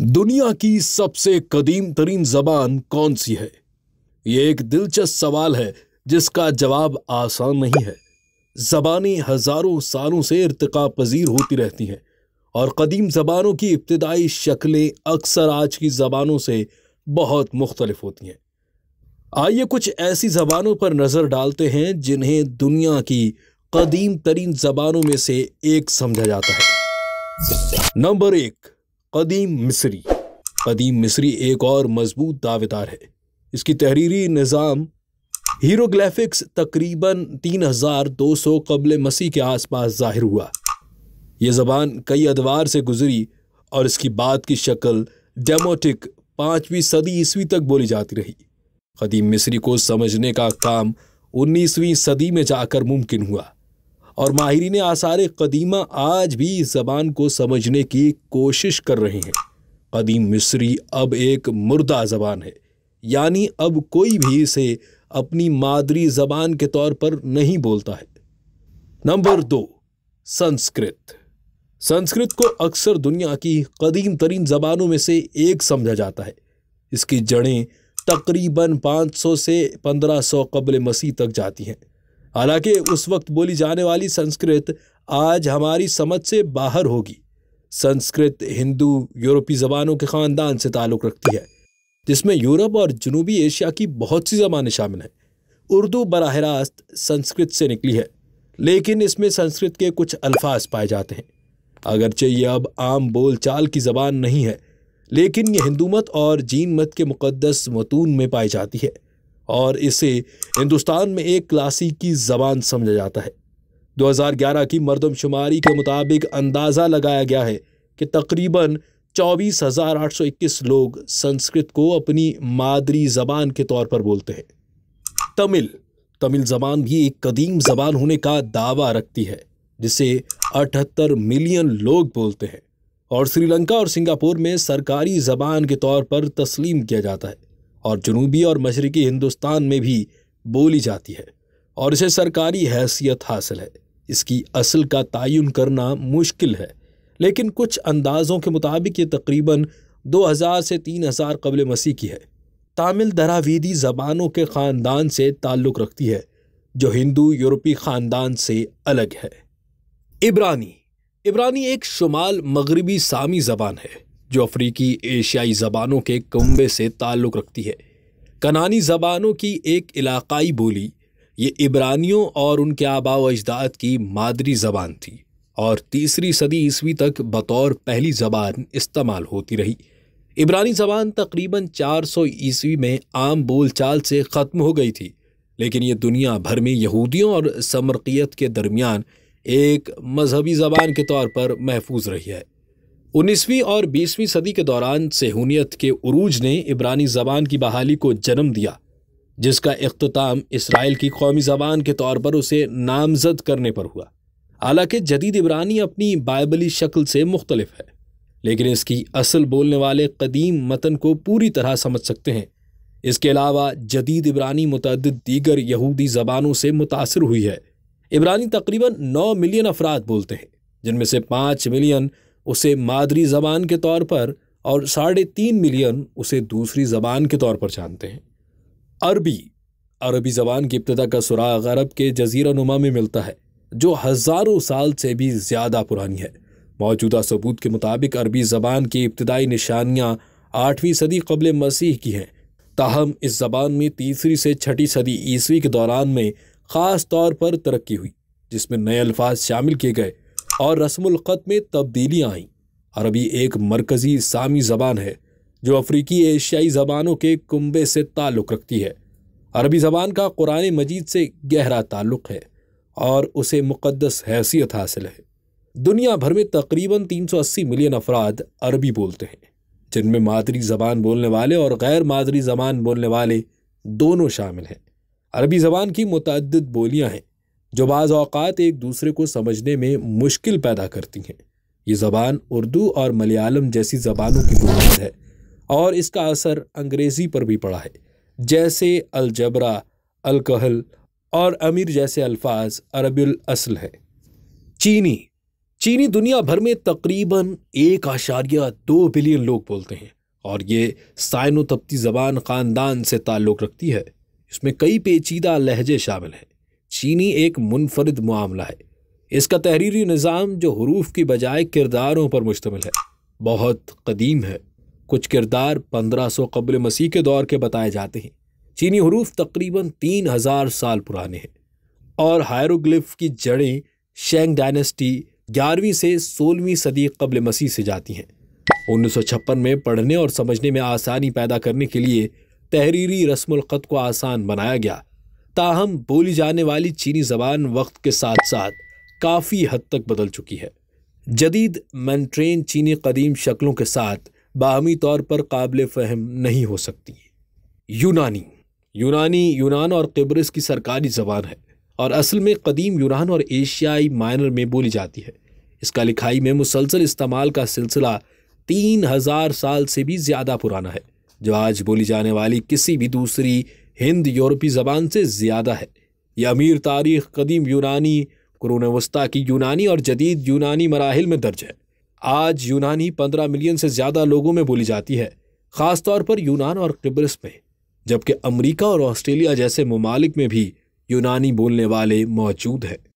दुनिया की सबसे कदीम तरीन जबान कौन सी है ये एक दिलचस्प सवाल है जिसका जवाब आसान नहीं है जबानें हज़ारों सालों से इरतका पजीर होती रहती हैं और कदीम ज़बानों की इब्तदाई शक्लें अक्सर आज की ज़बानों से बहुत मुख्तलफ होती हैं आइए कुछ ऐसी ज़बानों पर नज़र डालते हैं जिन्हें दुनिया की कदीम तरीन ज़बानों में से एक समझा जाता है नंबर एक कदीम मिस्री कदीम मिस्री एक और मजबूत दावेदार है इसकी तहरीरी निज़ाम हीरोग्राफिक्स तकरीबन 3200 कबल मसीह के आसपास ज़ाहिर हुआ यह ज़बान कई अदवार से गुजरी और इसकी बात की शक्ल डेमोटिक पाँचवीं सदी ईस्वी तक बोली जाती रही कदीम मिस्री को समझने का काम उन्नीसवीं सदी में जाकर मुमकिन हुआ और माहरीन आसार कदीमा आज भी इस ज़बान को समझने की कोशिश कर रहे हैं कदीम मिस्री अब एक मुर्दा ज़बान है यानी अब कोई भी इसे अपनी मादरी ज़बान के तौर पर नहीं बोलता है नंबर दो संस्कृत संस्कृत को अक्सर दुनिया की कदीम तरीन ज़बानों में से एक समझा जाता है इसकी जड़ें तकरीबन 500 से 1500 सौ कबल मसीह तक जाती हैं हालांकि उस वक्त बोली जाने वाली संस्कृत आज हमारी समझ से बाहर होगी संस्कृत हिंदू यूरोपीय ज़बानों के ख़ानदान से ताल्लुक़ रखती है जिसमें यूरोप और जनूबी एशिया की बहुत सी ज़बानें शामिल हैं उर्दू बरह रास्त संस्कृत से निकली है लेकिन इसमें संस्कृत के कुछ अल्फाज पाए जाते हैं अगरचे ये अब आम बोल चाल की ज़बान नहीं है लेकिन ये हिंदू मत और जीन मत के मुकदस मतून में पाई जाती है और इसे हिंदुस्तान में एक क्लासिकी ज़बान समझा जाता है 2011 की मरदमशुमारी के मुताबिक अंदाज़ा लगाया गया है कि तकरीबन 24,821 लोग संस्कृत को अपनी मादरी ज़बान के तौर पर बोलते हैं तमिल तमिल ज़बान भी एक कदीम ज़बान होने का दावा रखती है जिसे अठहत्तर मिलियन लोग बोलते हैं और श्रीलंका और सिंगापुर में सरकारी ज़बान के तौर पर तस्लीम किया जाता है और जनूबी और मशरक़ी हिंदुस्तान में भी बोली जाती है और इसे सरकारी हैसियत हासिल है इसकी असल का तयन करना मुश्किल है लेकिन कुछ अंदाज़ों के मुताबिक ये तकरीबन 2000 से 3000 कबल मसीह की है तामिल दरावीदी ज़बानों के ख़ानदान से ताल्लुक़ रखती है जो हिंदू यूरोपी ख़ानदान से अलग है इब्रानी इब्रानी एक शुमाल मगरबी सामी ज़बान है जो अफ्रीकी एशियाई ज़बानों के कुंबे से ताल्लुक़ रखती है कनानी ज़बानों की एक इलाक़ाई बोली ये इब्रानियों और उनके आबा अजदाद की मादरी ज़बान थी और तीसरी सदी ईस्वी तक बतौर पहली ज़बान इस्तेमाल होती रही इब्रानी ज़बान तकरीबन 400 ईस्वी में आम बोलचाल से ख़त्म हो गई थी लेकिन ये दुनिया भर में यहूदियों और समरकियत के दरमियान एक मजहबी ज़बान के तौर पर महफूज रही है उन्नीसवीं और बीसवीं सदी के दौरान सेहूनियत के उरूज ने इब्रानी ज़बान की बहाली को जन्म दिया जिसका अख्ताम इसराइल की कौमी ज़बान के तौर पर उसे नामजद करने पर हुआ हालांकि जदीद इब्रानी अपनी बाइबली शक्ल से मुख्तलफ है लेकिन इसकी असल बोलने वाले कदीम मतन को पूरी तरह समझ सकते हैं इसके अलावा जदीद इब्रानी मतद दीगर यहूदी ज़बानों से मुतासर हुई है इब्रानी तकरीबन नौ मिलियन अफराद बोलते हैं जिनमें से पाँच मिलियन उसे मादरी ज़बान के तौर पर और साढ़े तीन मिलियन उसे दूसरी ज़बान के तौर पर जानते हैं अरबी अरबी ज़बान की इब्तदा का सुराग अरब के जजीरा नुमा में मिलता है जो हज़ारों साल से भी ज़्यादा पुरानी है मौजूदा सबूत के मुताबिक अरबी ज़बान की इब्तदाई निशानियाँ आठवीं सदी कबल मसीह की हैं ताहम इस ज़बान में तीसरी से छठी सदी ईस्वी के दौरान में ख़ास तौर पर तरक्की हुई जिसमें नए अल्फाज शामिल किए गए और रस्मलख़त में तब्दीलियाँ आईं अरबी एक मरकज़ी सामी ज़बान है जो अफ्रीकी एशियाई ज़बानों के कुंबे से ताल्लुक़ रखती है अरबी ज़बान का कुरान मजीद से गहरा ताल्लुक़ है और उसे मुक़दस हैसियत हासिल है दुनिया भर में तकरीबन 380 मिलियन अफराद अरबी बोलते हैं जिनमें मादरी ज़बान बोलने वाले और गैर मादरी ज़बान बोलने वाले दोनों शामिल हैं अरबी ज़बान की मतद बोलियाँ हैं जो बाज़ अवकात एक दूसरे को समझने में मुश्किल पैदा करती हैं ये ज़बान उर्दू और मलयालम जैसी ज़बानों की बुनियाद है और इसका असर अंग्रेज़ी पर भी पड़ा है जैसे अलजबरा अलकहल और अमीर जैसे अल्फाज अरबुल असल हैं चीनी चीनी दुनिया भर में तकरीबन एक आशारिया दो बिलियन लोग बोलते हैं और ये साइनो तब्ती ज़बान ख़ानदान से ताल्लुक़ रखती है इसमें कई पेचीदा लहजे शामिल हैं चीनी एक मुनफरद मामला है इसका तहरीरी निज़ाम जो हरूफ की बजाय किरदारों पर मुश्तमिल है बहुत कदीम है कुछ किरदार पंद्रह सौ कबल मसीह के दौर के बताए जाते हैं चीनी हरूफ तकरीबन तीन हज़ार साल पुराने हैं और हायरोग्लिफ की जड़ें शेंग डायनेस्टी ग्यारहवीं से सोलहवीं सदी कबल मसीह से जाती हैं उन्नीस सौ छप्पन में पढ़ने और समझने में आसानी पैदा करने के लिए तहरीरी रस्म को आसान बनाया गया ताहम बोली जाने वाली चीनी ज़बान वक्त के साथ साथ काफ़ी हद तक बदल चुकी है जदीद मैंट्रेन चीनी कदीम शक्लों के साथ बाहमी तौर पर काबिल फहम नहीं हो सकती यूनानी यूनानी यूनान और कब्रस की सरकारी ज़बान है और असल में कदीम यूनान और एशियाई मायनर में बोली जाती है इसका लिखाई में मुसलसल इस्तेमाल का सिलसिला तीन हज़ार साल से भी ज़्यादा पुराना है जो आज बोली जाने वाली किसी भी दूसरी हिंद यूरोपी ज़बान से ज़्यादा है यह अमीर तारीख कदीम यूनानी कुरून वस्ती की यूनानी और जदीद यूनानी मराहल में दर्ज है आज यूनानी पंद्रह मिलियन से ज़्यादा लोगों में बोली जाती है ख़ास तौर पर यूनान और किब्रस में जबकि अमरीका और ऑस्ट्रेलिया जैसे ममालिक में भी यूनानी बोलने वाले मौजूद हैं